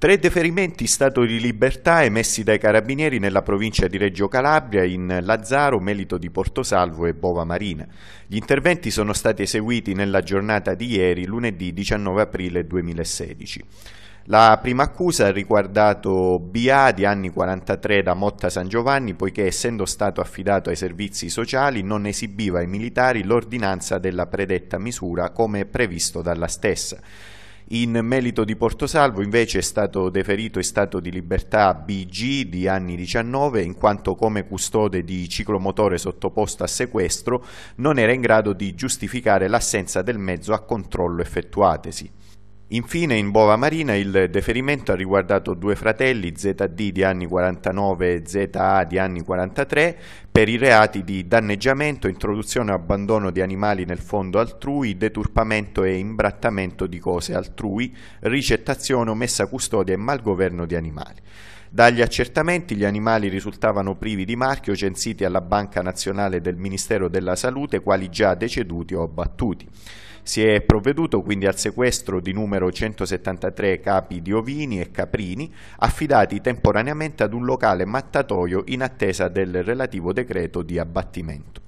Tre deferimenti stato di libertà emessi dai carabinieri nella provincia di Reggio Calabria in Lazzaro, Melito di Portosalvo e Bova Marina. Gli interventi sono stati eseguiti nella giornata di ieri, lunedì 19 aprile 2016. La prima accusa ha riguardato BA di anni 43 da Motta San Giovanni poiché essendo stato affidato ai servizi sociali non esibiva ai militari l'ordinanza della predetta misura come previsto dalla stessa. In merito di Portosalvo invece è stato deferito in stato di libertà BG di anni 19 in quanto come custode di ciclomotore sottoposto a sequestro non era in grado di giustificare l'assenza del mezzo a controllo effettuatesi. Infine in Bova Marina il deferimento ha riguardato due fratelli ZD di anni 49 e ZA di anni 43 per i reati di danneggiamento, introduzione o abbandono di animali nel fondo altrui, deturpamento e imbrattamento di cose altrui, ricettazione, o messa custodia e malgoverno di animali. Dagli accertamenti gli animali risultavano privi di marchio censiti alla Banca Nazionale del Ministero della Salute quali già deceduti o abbattuti. Si è provveduto quindi al sequestro di numero 173 capi di ovini e caprini affidati temporaneamente ad un locale mattatoio in attesa del relativo decreto decreto di abbattimento.